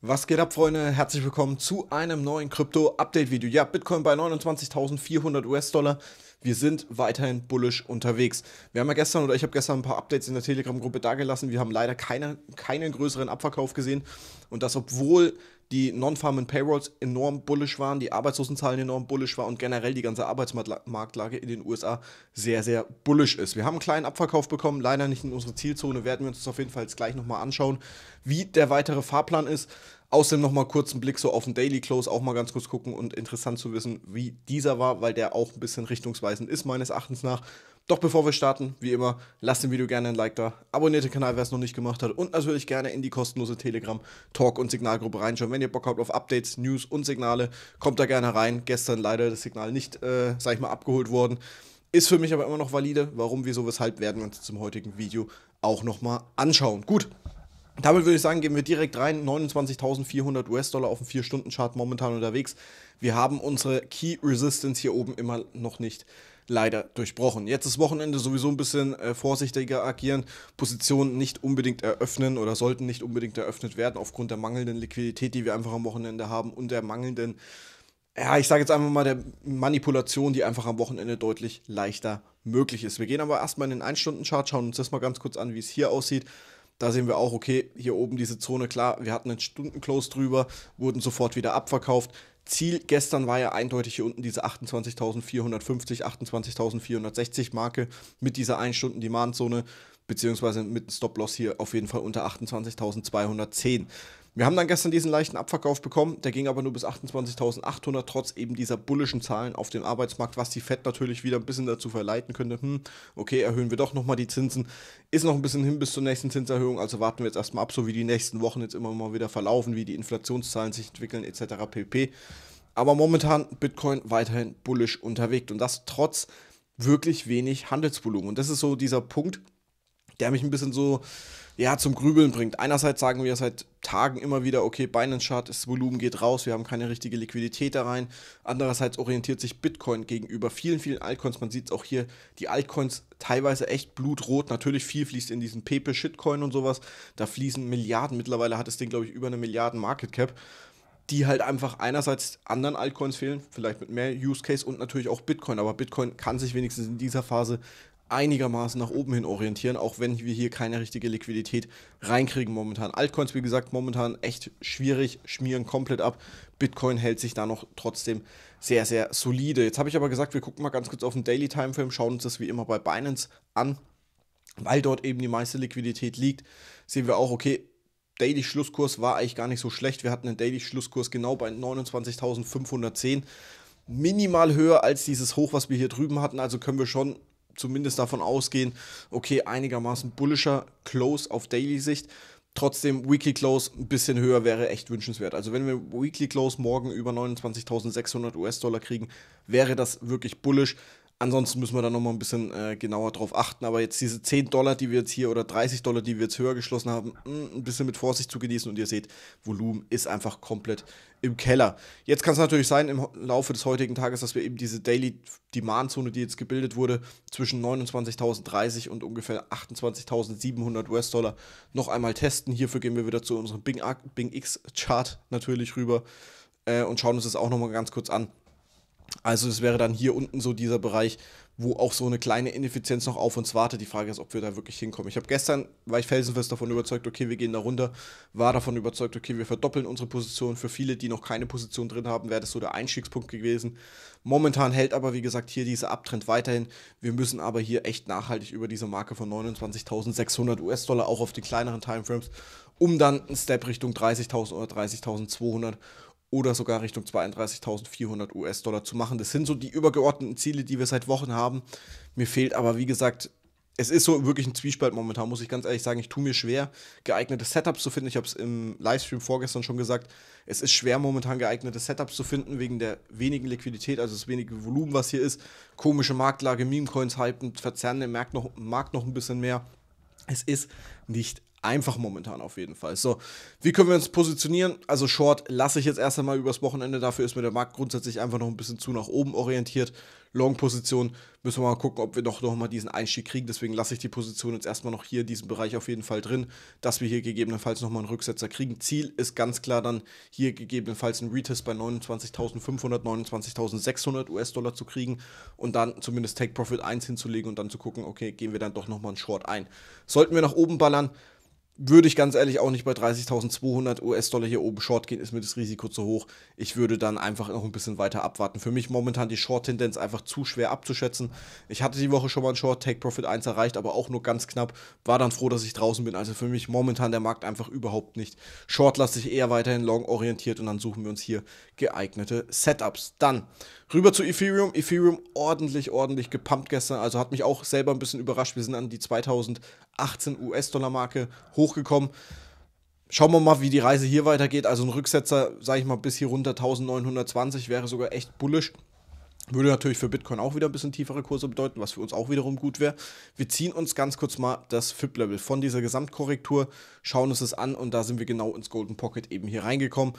Was geht ab, Freunde? Herzlich willkommen zu einem neuen Krypto-Update-Video. Ja, Bitcoin bei 29.400 US-Dollar wir sind weiterhin bullish unterwegs. Wir haben ja gestern oder ich habe gestern ein paar Updates in der Telegram-Gruppe dagelassen. Wir haben leider keine, keinen größeren Abverkauf gesehen. Und das, obwohl die Non-Farm and Payrolls enorm bullish waren, die Arbeitslosenzahlen enorm bullish waren und generell die ganze Arbeitsmarktlage in den USA sehr, sehr bullish ist. Wir haben einen kleinen Abverkauf bekommen, leider nicht in unsere Zielzone, werden wir uns das auf jeden Fall jetzt gleich nochmal anschauen, wie der weitere Fahrplan ist. Außerdem nochmal kurz einen Blick so auf den Daily Close, auch mal ganz kurz gucken und interessant zu wissen, wie dieser war, weil der auch ein bisschen richtungsweisend ist, meines Erachtens nach. Doch bevor wir starten, wie immer, lasst dem Video gerne ein Like da, abonniert den Kanal, wer es noch nicht gemacht hat und natürlich gerne in die kostenlose Telegram Talk- und Signalgruppe reinschauen. Wenn ihr Bock habt auf Updates, News und Signale, kommt da gerne rein. Gestern leider das Signal nicht, äh, sag ich mal, abgeholt worden. Ist für mich aber immer noch valide. Warum, wieso, weshalb werden wir uns zum heutigen Video auch nochmal anschauen. Gut, damit würde ich sagen, gehen wir direkt rein. 29.400 US-Dollar auf dem 4-Stunden-Chart momentan unterwegs. Wir haben unsere Key Resistance hier oben immer noch nicht leider durchbrochen. Jetzt ist Wochenende sowieso ein bisschen äh, vorsichtiger agieren, Positionen nicht unbedingt eröffnen oder sollten nicht unbedingt eröffnet werden aufgrund der mangelnden Liquidität, die wir einfach am Wochenende haben und der mangelnden, ja, ich sage jetzt einfach mal der Manipulation, die einfach am Wochenende deutlich leichter möglich ist. Wir gehen aber erstmal in den 1-Stunden-Chart, schauen uns das mal ganz kurz an, wie es hier aussieht da sehen wir auch, okay, hier oben diese Zone, klar, wir hatten einen Stundenclose drüber, wurden sofort wieder abverkauft. Ziel gestern war ja eindeutig hier unten diese 28.450, 28.460 Marke mit dieser 1-Stunden-Demand-Zone, beziehungsweise mit Stop-Loss hier auf jeden Fall unter 28.210. Wir haben dann gestern diesen leichten Abverkauf bekommen, der ging aber nur bis 28.800, trotz eben dieser bullischen Zahlen auf dem Arbeitsmarkt, was die FED natürlich wieder ein bisschen dazu verleiten könnte, hm, okay, erhöhen wir doch nochmal die Zinsen, ist noch ein bisschen hin bis zur nächsten Zinserhöhung, also warten wir jetzt erstmal ab, so wie die nächsten Wochen jetzt immer mal wieder verlaufen, wie die Inflationszahlen sich entwickeln etc. pp. Aber momentan Bitcoin weiterhin bullisch unterwegs und das trotz wirklich wenig Handelsvolumen. Und das ist so dieser Punkt, der mich ein bisschen so ja, zum Grübeln bringt. Einerseits sagen wir seit Tagen immer wieder, okay, Binance Chart, das Volumen geht raus, wir haben keine richtige Liquidität da rein. Andererseits orientiert sich Bitcoin gegenüber vielen, vielen Altcoins. Man sieht es auch hier, die Altcoins teilweise echt blutrot. Natürlich viel fließt in diesen Pepe Shitcoin und sowas. Da fließen Milliarden. Mittlerweile hat das Ding, glaube ich, über eine Milliarden Market Cap die halt einfach einerseits anderen Altcoins fehlen, vielleicht mit mehr Use Case und natürlich auch Bitcoin. Aber Bitcoin kann sich wenigstens in dieser Phase einigermaßen nach oben hin orientieren, auch wenn wir hier keine richtige Liquidität reinkriegen momentan. Altcoins, wie gesagt, momentan echt schwierig, schmieren komplett ab. Bitcoin hält sich da noch trotzdem sehr, sehr solide. Jetzt habe ich aber gesagt, wir gucken mal ganz kurz auf den Daily Timeframe, schauen uns das wie immer bei Binance an, weil dort eben die meiste Liquidität liegt. Sehen wir auch, okay, Daily Schlusskurs war eigentlich gar nicht so schlecht. Wir hatten einen Daily Schlusskurs genau bei 29.510 minimal höher als dieses Hoch, was wir hier drüben hatten. Also können wir schon zumindest davon ausgehen, okay, einigermaßen bullischer Close auf Daily-Sicht. Trotzdem, Weekly Close ein bisschen höher wäre echt wünschenswert. Also, wenn wir Weekly Close morgen über 29.600 US-Dollar kriegen, wäre das wirklich bullisch. Ansonsten müssen wir da nochmal ein bisschen äh, genauer drauf achten. Aber jetzt diese 10 Dollar, die wir jetzt hier oder 30 Dollar, die wir jetzt höher geschlossen haben, mh, mm, ein bisschen mit Vorsicht zu genießen. Und ihr seht, Volumen ist einfach komplett im Keller. Jetzt kann es natürlich sein im Laufe des heutigen Tages, dass wir eben diese Daily Demand Zone, die jetzt gebildet wurde, zwischen 29.030 und ungefähr 28.700 US-Dollar noch einmal testen. Hierfür gehen wir wieder zu unserem Bing, Bing X Chart natürlich rüber äh, und schauen uns das auch nochmal ganz kurz an. Also es wäre dann hier unten so dieser Bereich, wo auch so eine kleine Ineffizienz noch auf uns wartet. Die Frage ist, ob wir da wirklich hinkommen. Ich habe gestern, war ich felsenfest davon überzeugt, okay, wir gehen da runter, war davon überzeugt, okay, wir verdoppeln unsere Position. Für viele, die noch keine Position drin haben, wäre das so der Einstiegspunkt gewesen. Momentan hält aber, wie gesagt, hier dieser Abtrend weiterhin. Wir müssen aber hier echt nachhaltig über diese Marke von 29.600 US-Dollar, auch auf den kleineren Timeframes, um dann einen Step Richtung 30.000 oder 30.200 oder sogar Richtung 32.400 US-Dollar zu machen. Das sind so die übergeordneten Ziele, die wir seit Wochen haben. Mir fehlt aber, wie gesagt, es ist so wirklich ein Zwiespalt momentan, muss ich ganz ehrlich sagen. Ich tue mir schwer, geeignete Setups zu finden. Ich habe es im Livestream vorgestern schon gesagt. Es ist schwer, momentan geeignete Setups zu finden, wegen der wenigen Liquidität, also das wenige Volumen, was hier ist. Komische Marktlage, Meme-Coins hypen, verzerren den Markt noch, Markt noch ein bisschen mehr. Es ist nicht einfach momentan auf jeden Fall. So, wie können wir uns positionieren? Also Short lasse ich jetzt erst einmal übers Wochenende, dafür ist mir der Markt grundsätzlich einfach noch ein bisschen zu nach oben orientiert. Long-Position müssen wir mal gucken, ob wir doch noch mal diesen Einstieg kriegen, deswegen lasse ich die Position jetzt erstmal noch hier in diesem Bereich auf jeden Fall drin, dass wir hier gegebenenfalls nochmal einen Rücksetzer kriegen. Ziel ist ganz klar dann hier gegebenenfalls einen Retest bei 29.500, 29.600 US-Dollar zu kriegen und dann zumindest Take Profit 1 hinzulegen und dann zu gucken, okay, gehen wir dann doch nochmal einen Short ein. Sollten wir nach oben ballern, würde ich ganz ehrlich auch nicht bei 30.200 US-Dollar hier oben Short gehen, ist mir das Risiko zu hoch. Ich würde dann einfach noch ein bisschen weiter abwarten. Für mich momentan die Short-Tendenz einfach zu schwer abzuschätzen. Ich hatte die Woche schon mal einen Short, Take Profit 1 erreicht, aber auch nur ganz knapp. War dann froh, dass ich draußen bin. Also für mich momentan der Markt einfach überhaupt nicht. Short lasse ich eher weiterhin long orientiert und dann suchen wir uns hier geeignete Setups. Dann rüber zu Ethereum. Ethereum ordentlich, ordentlich gepumpt gestern. Also hat mich auch selber ein bisschen überrascht. Wir sind an die 2018 US-Dollar-Marke hoch hochgekommen. Schauen wir mal, wie die Reise hier weitergeht. Also ein Rücksetzer, sage ich mal, bis hier runter 1920 wäre sogar echt bullisch. Würde natürlich für Bitcoin auch wieder ein bisschen tiefere Kurse bedeuten, was für uns auch wiederum gut wäre. Wir ziehen uns ganz kurz mal das FIP-Level von dieser Gesamtkorrektur, schauen uns das an und da sind wir genau ins Golden Pocket eben hier reingekommen.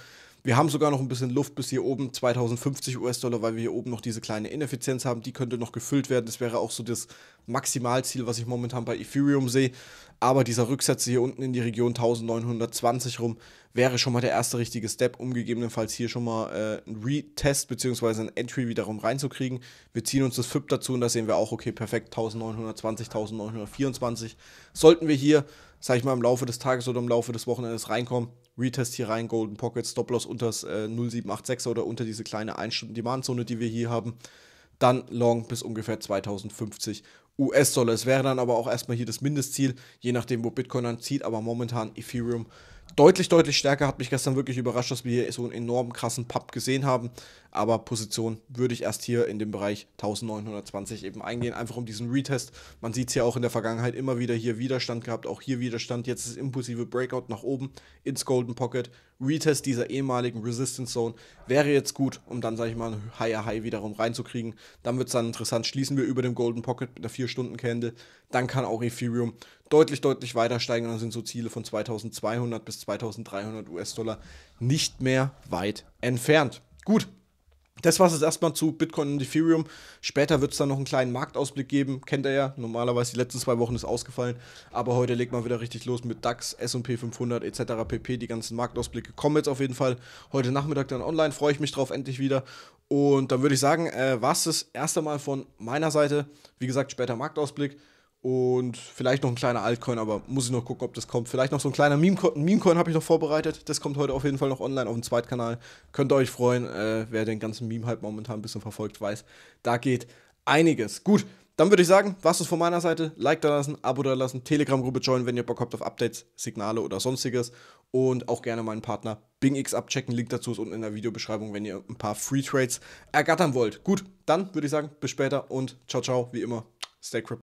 Wir haben sogar noch ein bisschen Luft bis hier oben, 2050 US-Dollar, weil wir hier oben noch diese kleine Ineffizienz haben. Die könnte noch gefüllt werden. Das wäre auch so das Maximalziel, was ich momentan bei Ethereum sehe. Aber dieser Rücksatz hier unten in die Region 1920 rum wäre schon mal der erste richtige Step, um gegebenenfalls hier schon mal äh, einen Retest bzw. ein Entry wiederum reinzukriegen. Wir ziehen uns das FIP dazu und da sehen wir auch, okay, perfekt, 1920, 1924. Sollten wir hier sag ich mal, im Laufe des Tages oder im Laufe des Wochenendes reinkommen. Retest hier rein, Golden Pocket, Stop-Loss das äh, 0786 oder unter diese kleine 1-Stunden-Demand-Zone, die wir hier haben. Dann Long bis ungefähr 2050 US-Dollar. Es wäre dann aber auch erstmal hier das Mindestziel, je nachdem, wo Bitcoin dann zieht, aber momentan Ethereum deutlich, deutlich stärker. Hat mich gestern wirklich überrascht, dass wir hier so einen enorm krassen Pub gesehen haben. Aber Position würde ich erst hier in dem Bereich 1920 eben eingehen, einfach um diesen Retest. Man sieht es ja auch in der Vergangenheit immer wieder hier Widerstand gehabt, auch hier Widerstand. Jetzt ist impulsive Breakout nach oben ins Golden Pocket. Retest dieser ehemaligen Resistance Zone wäre jetzt gut, um dann, sage ich mal, ein higher High wiederum reinzukriegen. Dann wird es dann interessant. Schließen wir über dem Golden Pocket mit der 4-Stunden-Candle. Dann kann auch Ethereum deutlich, deutlich weiter steigen. dann sind so Ziele von 2200 bis 2300 US-Dollar nicht mehr weit entfernt. Gut, das war es erstmal zu Bitcoin und Ethereum. Später wird es dann noch einen kleinen Marktausblick geben. Kennt ihr ja. Normalerweise die letzten zwei Wochen ist ausgefallen. Aber heute legt man wieder richtig los mit DAX, SP 500 etc. pp. Die ganzen Marktausblicke kommen jetzt auf jeden Fall heute Nachmittag dann online. Freue ich mich drauf endlich wieder. Und dann würde ich sagen, äh, war es das erste Mal von meiner Seite. Wie gesagt, später Marktausblick. Und vielleicht noch ein kleiner Altcoin, aber muss ich noch gucken, ob das kommt. Vielleicht noch so ein kleiner Meme-Coin. meme habe ich noch vorbereitet. Das kommt heute auf jeden Fall noch online auf dem Zweitkanal. Könnt ihr euch freuen. Äh, wer den ganzen Meme halt momentan ein bisschen verfolgt, weiß, da geht einiges. Gut, dann würde ich sagen, was ist von meiner Seite? Like da lassen, Abo da lassen, Telegram-Gruppe joinen, wenn ihr Bock habt auf Updates, Signale oder sonstiges. Und auch gerne meinen Partner BingX abchecken. Link dazu ist unten in der Videobeschreibung, wenn ihr ein paar Free Trades ergattern wollt. Gut, dann würde ich sagen, bis später und ciao, ciao, wie immer. Stay crip.